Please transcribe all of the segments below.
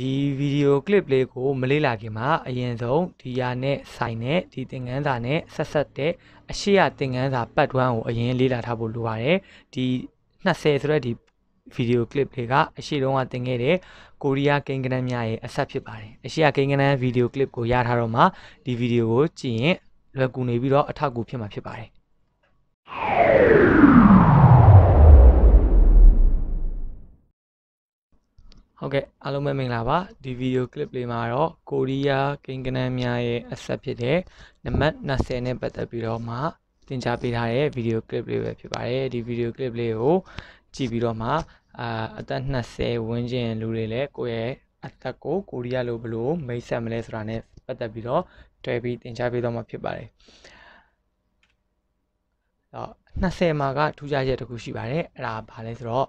ဒီဗီဒီယိုကလစ်လေးကို မလေးလာခင်မှာအရင်ဆုံးဒီရာနဲ့ဆိုင်တဲ့ဒီသင်ခန်းစာနဲ့ဆက်ဆက်တဲ့အရှိရသင်ခန်းစာပတ်1ကိုအရင် လေးလာထားဖို့လိုပါတယ်ဒီ20ဆိုတဲ့ဒီဗီဒီယိုကလစ်တွေကအရှိတုန်းကတင်ခဲ့တဲ့ကိုရီးယားကိန်းဂဏန်းများရဲ့အဆက်ဖြစ်ပါတယ်အရှိရကိန်းဂဏန်းဗီဒီယိုကလစ်ကိုရထားတော့မှဒီဗီဒီယိုကိုကြည့်ရင်လွယ်ကူနေပြီးတော့အထောက်အကူဖြစ်မှာဖြစ်ပါတယ်ဟုတ်ကဲ့အားလုံးပဲမင်္ဂလာပါဒီဗီဒီယိုကလစ်လေးမှာတော့ကိုရီးယားကိန်းကနန်းများရဲ့အဆက်ဖြစ်တဲ့နံပါတ်20နဲ့ပတ်သက်ပြီးတော့မှသင်ကြားပေးထားတဲ့ဗီဒီယိုကလစ်လေးပဲဖြစ်ပါတယ်ဒီဗီဒီယိုကလစ်လေးကိုကြည့်ပြီးတော့မှအာအသက်20ဝန်းကျင်လူတွေလည်းကိုယ့်ရဲ့အသက်ကိုကိုရီးယားလိုဘယ်လိုမိတ်ဆက်မလဲဆိုတာနဲ့ပတ်သက်ပြီးတော့တွဲပြီးသင်ကြားပေးတော့မှာဖြစ်ပါတယ်တော့20မှာကထူးခြားချက်တစ်ခုရှိပါတယ်အဲ့ဒါဘာလဲဆိုတော့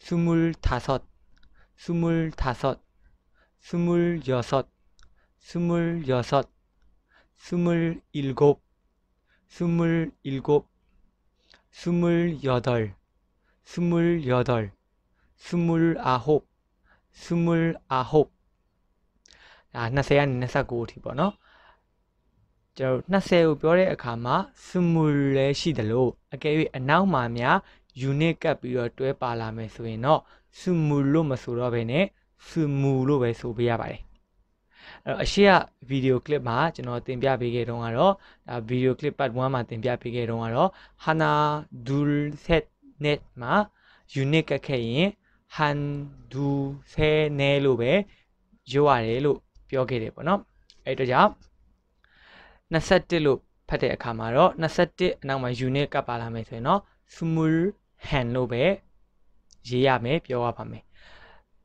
스물다섯, 스물다섯, 스물여섯, 스물여섯, 스물일곱, 스물일곱, 스물여덟, 스물여덟, 스물아홉, 스물아홉. 안녕하세요. 안녕하세요. 고리버နော်ကျွန်တော်2 0ကိုပြော unit ကပ်ပြီးတော့တွဲပါလာမယ်ဆိုရင်တော့ sumu လို့မဆိုတော့ဘဲနဲ့ sumu လို့ပဲဆိုပေးရပါတယ်အဲ့တော့အရှိကဗီဒီယိုကလစ်မှာကျွန်တော်တင်ပြပေးခဲ့တုန်းကတော့ဒါဗီဒီယိုကလစ် part 1မှာတင်ပြပေးခဲ့တုန်းကတော့ hana dul set net မှာ unit ကပ်ခဲ့ရင် han du se ne လို့ပဲရွရတယ်လို့ပြောခဲ့တယ်ပေါ့နော်အဲ့တော့ကြောင့်21လို့ဖတ်တဲ့အခါမှာတော့21အနောက်မှာ unit ကပ်ပါလာမယ်ဆိုရင်တော့ small hand လို့ပဲရေးရမယ်ပြောရပါမယ်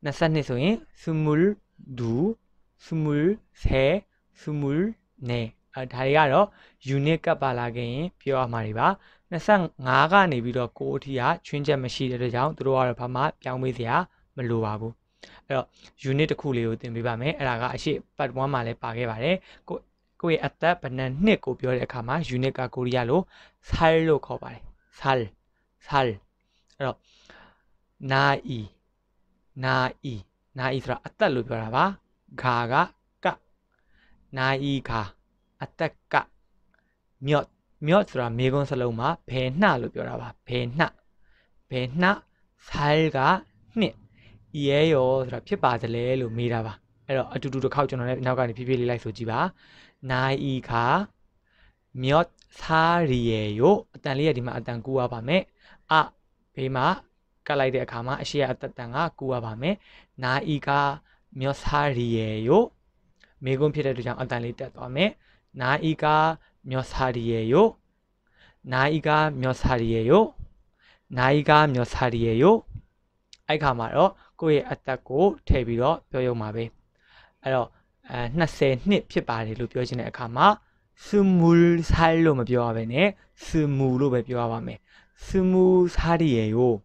22ဆိုရင် small do small se small ne အဲဒါတွေကတော့ unit ကပ်ပါလာခဲ့ရင် ပြောရမှာတွေပါ25ကနေပြီးတော့ကိုအထိကချွင်းချက်မရှိတဲ့အတွက်ကြောင့်တို့ကတော့ဘာမှပြောင်းမေးစရာမလိုပါဘူးအဲ့တော့ unit တစ်ခုလေးကိုသင်ပေးပါမယ်အဲ့ဒါကအရှိ part 1မှာလည်းပါခဲ့ပါတယ်ကိုကိုယ့်ရဲ့အသက်ဘဏ္ဍနှစ်ကိုပြောတဲ့အခါမှာ unit ကကိုရီးယားလို sal လို့ခေါ်ပါတယ် sal စားတယ်အဲ့တော့နာအီနာအီနာအီဆိုတာအသက်လို့ပြောတာပါဂါကကနာအီဂါအသက်ကမြော့မြော့ဆိုတာမေကွန်းစလုံးမှာဘယ်နှလို့ပြောတာပါဘယ်နှဘယ်နှဆိုင်ကနှစ်ရဲရောဆိုတာဖြစ်ပါသလဲလို့မေးတာပါအဲ့တော့အတူတူတစ်ခေါက်ကျွန်တော်လည်းနောက်ကနေဖြည်းဖြည်းလေးလိုက်ဆိုကြည့်ပါနိုင်ခါမြော့စာရီယေယိုအတန်လေးရဒီမှာအတန်ကူရပါမယ်အဘေးမှာကတ်လိုက်တဲ့အခါမှာအရှိရအတတန်ကကူရပါမယ်နာအီကမျောစာရီယေယောမေကွန်းဖြစ်တဲ့အတွက်ကြောင့်အတန်လေးတက်သွားမယ်နာအီကမျောစာရီယေယောနာအီကမျောစာရီယေယောနာအီကမျောစာရီယေယောအဲ့ခါမှာတော့ကိုယ့်ရဲ့အသက်ကိုထည့်ပြီးတော့ပြောရုံပါပဲအဲ့တော့အဲ20နှစ်ဖြစ်ပါတယ်လို့ပြောချင်တဲ့အခါမှာစမူလ်ဆိုင်လို့မပြောရဘဲနဲ့စမူလို့ပဲပြောရပါမယ် 스무 살이에요.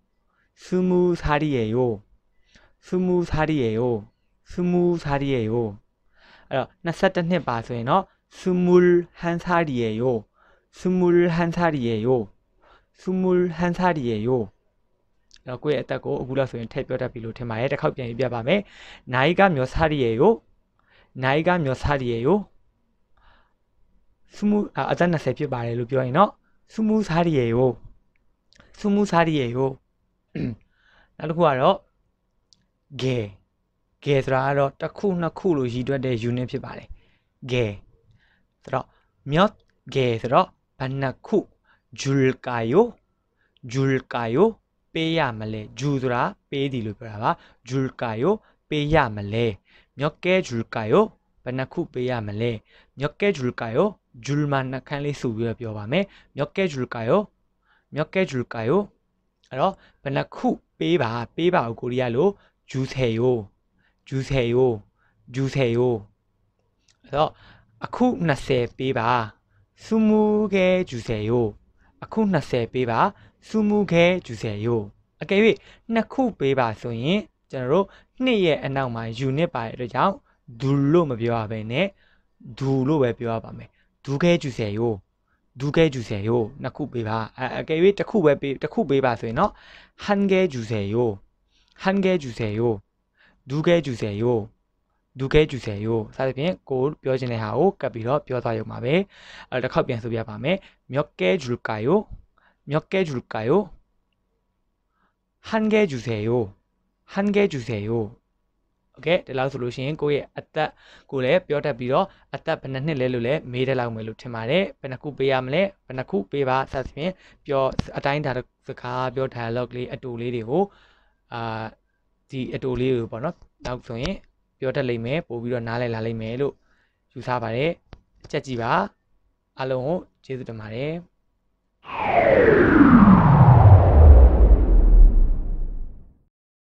스무 살이에요. 스무 살이에요. 스무 살이에요. 那사단의 어, 바스에 스물한 살이에요. 스물한 살이에요. 스물한 살이에요. 라고 했다고 억울 소연 태별합비로 테마에 대학병 입비밤에 나이가 몇 살이에요? 나이가 몇 살이에요? 스무 아, 아잔나세표 말해로 표현어 스무 살이에요. စမှုစားရည်ကိုနောက်တစ်ခုကတော့ gay gay ဆိုတာကတော့တစ်ခုနှစ်ခုလို့ရည်တွက်တဲ့ unit ဖြစ်ပါတယ် gay ဆိုတော့ myot gay ဆိုတော့ဘယ်နှစ်ခု jul kayo jul kayo ပေးရမလဲ ju ဆိုတာပေးသည်လို့ပြောတာပါ jul kayo ပေးရမလဲ myot ke jul kayo ဘယ်နှစ်ခုပေးရမလဲ myot ke jul kayo ဂျူလ်မာနှခမ်းလေးစုပြီးတော့ပြောပါမယ် myot ke jul kayo 몇개줄까 요? အဲ့တော့ဘယ်နှခုပေးပါပေးပါကိုကိုရီးယားလိုဂျူဆယ်ယိုဂျူဆယ်ယိုဂျူဆယ်ယိုအဲ့တော့အခု20ပေးပါစူမူခဲဂျူဆယ်ယိုအခု20ပေးပါစူမူခဲဂျူဆယ်ယိုအကယ်၍နှစ်ခုပေးပါဆိုရင်ကျွန်တော်တို့နှစ်ရဲ့အနောက်မှာ unit ပါတဲ့အတွက်ကြောင့်ဒူလို့မပြောရဘဲနဲ့ဒူလို့ပဲပြောရပါမယ်ဒူခဲဂျူဆယ်ယို 누개 주세요. 나쿠 베바. 아, 게위 타쿠 베비 타쿠 베바 소이너. 한개 주세요. 한 개 주세요. 두 개 주세요. 두 개 주세요. 사실 골 뼈진에 하고 까비러 뼈다요 마베. 알다 커피 연습 야밤에 몇개 줄까요? 몇 개 줄까요? 한 개 주세요. 한 개 주세요. โอเคဒီလောက်ဆိုလို့ရှိရင်ကိုယ့်ရဲ့အသက်ကိုလည်းပြောတတ်ပြီးတော့အသက်ဘယ်နှစ်နှစ်လဲလို့လည်းမေးတဲ့လောက်မယ်လို့ထင်ပါတယ်ဘယ်နှခုပေးရမလဲဘယ်နှခုပေးပါဆက်ဖြင့်ပြောအတိုင်းဒါစကားပြော dialogue လေးအတူလေးတွေကိုအာဒီအတူလေးကိုပေါ့နော်နောက်ဆိုရင် ပြောတတ်လိမ့်မယ်ပို့ပြီးတော့နားလည်လာလိမ့်မယ်လို့ယူဆပါတယ်အချက်ကြီးပါအားလုံးကိုကျေးဇူးတင်ပါတယ်